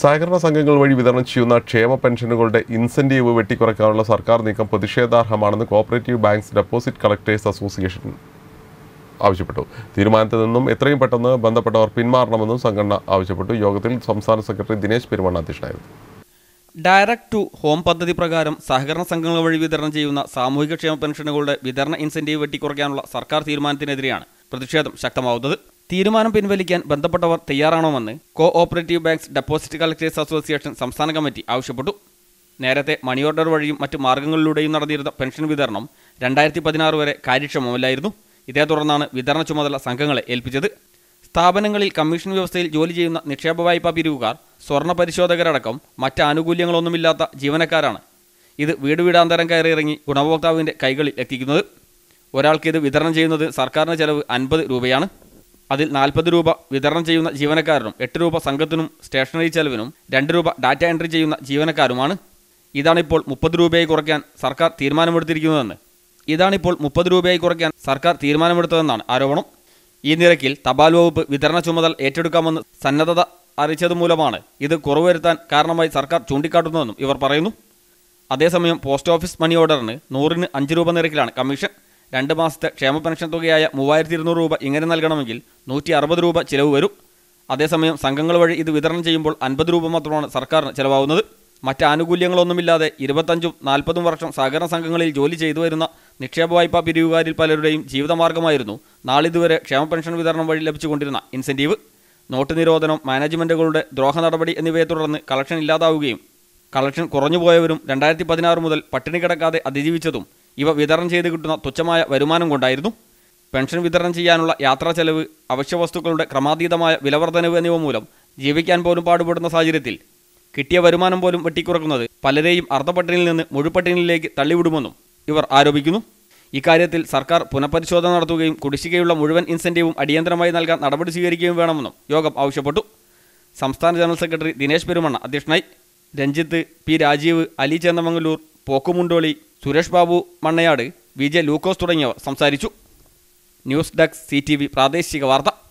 സഹകരണ സംഘങ്ങൾ വഴി വിതരണം ചെയ്യുന്ന ക്ഷേമ പെൻഷനുകളുടെ ഇൻസെൻറ്റീവ് വെട്ടിക്കുറയ്ക്കാനുള്ള സർക്കാർ നീക്കം പ്രതിഷേധാർഹമാണെന്ന് cooperative banks deposit collectors association ആവശ്യപ്പെട്ടു തീരുമാനത്തിൽ നിന്നും എത്രയും പെട്ടെന്ന് ബന്ധപ്പെട്ടവർ പിന്മാറണമെന്നും സംഘടന ആവശ്യപ്പെട്ടു യോഗത്തിൽ സംസ്ഥാന സെക്രട്ടറി ദിനേശ് പെരുമണ്ണ അധ്യക്ഷനായിരുന്നു ഡയറക്ട് ടു ഹോം പദ്ധതി പ്രകാരം സഹകരണ സംഘങ്ങൾ വഴി വിതരണം ചെയ്യുന്ന സാമൂഹിക ക്ഷേമ പെൻഷനുകളുടെ വിതരണ ഇൻസെൻറ്റീവ് വെട്ടിക്കുറയ്ക്കാനുള്ള സർക്കാർ തീരുമാനത്തിനെതിരെയാണ് പ്രതിഷേധം ശക്തമാവുന്നത് തീരുമാനം പിൻവലിക്കാൻ ബന്ധപ്പെട്ടവർ തയ്യാറാണോമെന്ന് cooperative banks deposit collectors association സംസ്ഥാന കമ്മിറ്റി ആവശ്യപ്പെട്ടു നേരത്തെ മണി ഓർഡർ വഴിയും മറ്റു മാർഗങ്ങളിലൂടെയും നടന്നിരുന്ന പെൻഷൻ വിതരണം രണ്ടായിരത്തി പതിനാറ് വരെ കാര്യക്ഷമമല്ലായിരുന്നു ഇതേ തുടർന്നാണ് വിതരണ ചുമതല സംഘങ്ങളെ ഏൽപ്പിച്ചത് സ്ഥാപനങ്ങളിൽ കമ്മീഷൻ വ്യവസ്ഥയിൽ ജോലി ചെയ്യുന്ന നിക്ഷേപ വായ്പാ പിരിവുകാർ സ്വർണ്ണ പരിശോധകരടക്കം മറ്റ് ആനുകൂല്യങ്ങളൊന്നുമില്ലാത്ത ജീവനക്കാരാണ് ഇത് വീട് വീടാന്തരം കയറിയിറങ്ങി ഗുണഭോക്താവിൻ്റെ കൈകളിൽ എത്തിക്കുന്നത് ഒരാൾക്ക് ഇത് വിതരണം ചെയ്യുന്നത് സർക്കാരിന് ചെലവ് അൻപത് രൂപയാണ് അതിൽ നാൽപ്പത് രൂപ വിതരണം ചെയ്യുന്ന ജീവനക്കാരനും എട്ട് രൂപ സംഘത്തിനും സ്റ്റേഷനറി ചെലവിനും രണ്ട് രൂപ ഡാറ്റ എൻട്രി ചെയ്യുന്ന ജീവനക്കാരുമാണ് ഇതാണിപ്പോൾ മുപ്പത് രൂപയായി കുറയ്ക്കാൻ സർക്കാർ തീരുമാനമെടുത്തിരിക്കുന്നതെന്ന് ഇതാണിപ്പോൾ മുപ്പത് രൂപയായി കുറയ്ക്കാൻ സർക്കാർ തീരുമാനമെടുത്തതെന്നാണ് ആരോപണം ഈ നിരക്കിൽ തപാൽ വകുപ്പ് വിതരണ ചുമതല ഏറ്റെടുക്കാമെന്ന് സന്നദ്ധത അറിയിച്ചതുമൂലമാണ് ഇത് കുറവ് വരുത്താൻ കാരണമായി സർക്കാർ ചൂണ്ടിക്കാട്ടുന്നതെന്നും ഇവർ പറയുന്നു അതേസമയം പോസ്റ്റ് ഓഫീസ് മണി ഓർഡറിന് നൂറിന് അഞ്ച് രൂപ നിരക്കിലാണ് കമ്മീഷൻ രണ്ട് മാസത്തെ ക്ഷേമ പെൻഷൻ തുകയായ മൂവായിരത്തി ഇരുന്നൂറ് രൂപ ഇങ്ങനെ നൽകണമെങ്കിൽ നൂറ്റി അറുപത് രൂപ ചിലവ് വരും അതേസമയം സംഘങ്ങൾ വഴി ഇത് വിതരണം ചെയ്യുമ്പോൾ അൻപത് രൂപ മാത്രമാണ് സർക്കാരിന് ചിലവാകുന്നത് മറ്റ് ആനുകൂല്യങ്ങളൊന്നുമില്ലാതെ ഇരുപത്തഞ്ചും നാൽപ്പതും വർഷം സഹകരണ സംഘങ്ങളിൽ ജോലി ചെയ്തു വരുന്ന നിക്ഷേപ വായ്പാ പിരിവുകാരിൽ പലരുടെയും ജീവിതമാർഗമായിരുന്നു നാളിതുവരെ ക്ഷേമ പെൻഷൻ വിതരണം വഴി ലഭിച്ചുകൊണ്ടിരുന്ന ഇൻസെൻറ്റീവ് നോട്ട് നിരോധനം മാനേജ്മെൻറ്റുകളുടെ ദ്രോഹ നടപടി എന്നിവയെ തുടർന്ന് കളക്ഷൻ ഇല്ലാതാവുകയും കളക്ഷൻ കുറഞ്ഞുപോയവരും രണ്ടായിരത്തി പതിനാറ് മുതൽ പട്ടിണി കിടക്കാതെ അതിജീവിച്ചതും ഇവ വിതരണം ചെയ്ത് കിട്ടുന്ന തുച്ഛമായ വരുമാനം കൊണ്ടായിരുന്നു പെൻഷൻ വിതരണം ചെയ്യാനുള്ള യാത്രാ ചെലവ് അവശ്യവസ്തുക്കളുടെ ക്രമാതീതമായ വിലവർദ്ധനവ് എന്നിവ മൂലം ജീവിക്കാൻ പോലും പാടുപെടുന്ന സാഹചര്യത്തിൽ കിട്ടിയ വരുമാനം പോലും വെട്ടിക്കുറക്കുന്നത് പലരെയും അർദ്ധപട്ടിണിയിൽ നിന്ന് മുഴുപട്ടിണിയിലേക്ക് തള്ളിവിടുമെന്നും ഇവർ ആരോപിക്കുന്നു ഇക്കാര്യത്തിൽ സർക്കാർ പുനഃപരിശോധന നടത്തുകയും കുടിശ്ശികയുള്ള മുഴുവൻ ഇൻസെൻറ്റീവും അടിയന്തരമായി നൽകാൻ നടപടി സ്വീകരിക്കുകയും വേണമെന്നും യോഗം ആവശ്യപ്പെട്ടു സംസ്ഥാന ജനറൽ സെക്രട്ടറി ദിനേശ് പെരുമണ്ണ അധ്യക്ഷനായി Ranjith P Rajeev Ali Chennamangalur Pokkumundoli Suresh Babu Mannayad V J Lukose തുടങ്ങിയവർ സംസാരിച്ചു ന്യൂസ് ഡെസ്ക് സി പ്രാദേശിക വാർത്ത